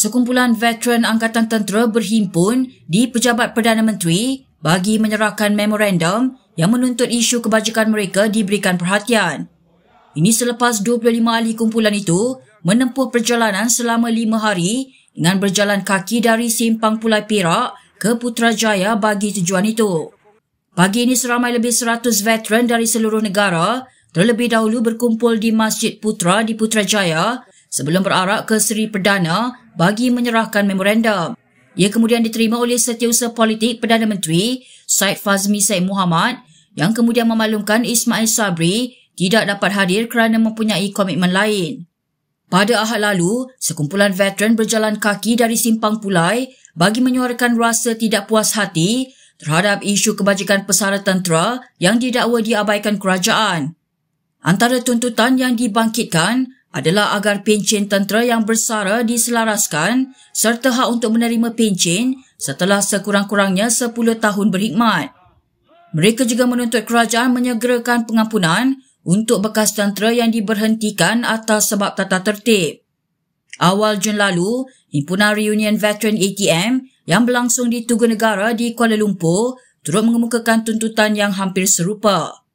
sekumpulan veteran Angkatan Tentera berhimpun di Pejabat Perdana Menteri bagi menyerahkan memorandum yang menuntut isu kebajikan mereka diberikan perhatian. Ini selepas 25 ahli kumpulan itu menempuh perjalanan selama 5 hari dengan berjalan kaki dari Simpang Pulai Perak ke Putrajaya bagi tujuan itu. Pagi ini seramai lebih 100 veteran dari seluruh negara terlebih dahulu berkumpul di Masjid Putra di Putrajaya sebelum berarak ke Seri Perdana bagi menyerahkan memorandum. Ia kemudian diterima oleh setiausaha politik Perdana Menteri Syed Fazmi Syed Muhammad yang kemudian memaklumkan Ismail Sabri tidak dapat hadir kerana mempunyai komitmen lain. Pada ahad lalu, sekumpulan veteran berjalan kaki dari Simpang Pulai bagi menyuarakan rasa tidak puas hati terhadap isu kebajikan pesara tentera yang didakwa diabaikan kerajaan. Antara tuntutan yang dibangkitkan adalah agar pencen tentera yang bersara diselaraskan serta hak untuk menerima pencen setelah sekurang-kurangnya 10 tahun berkhidmat. Mereka juga menuntut kerajaan menyegerakan pengampunan untuk bekas tentera yang diberhentikan atas sebab tata tertib. Awal Jun lalu, himpunan reunion veteran ATM yang berlangsung di Tugu Negara di Kuala Lumpur turut mengemukakan tuntutan yang hampir serupa.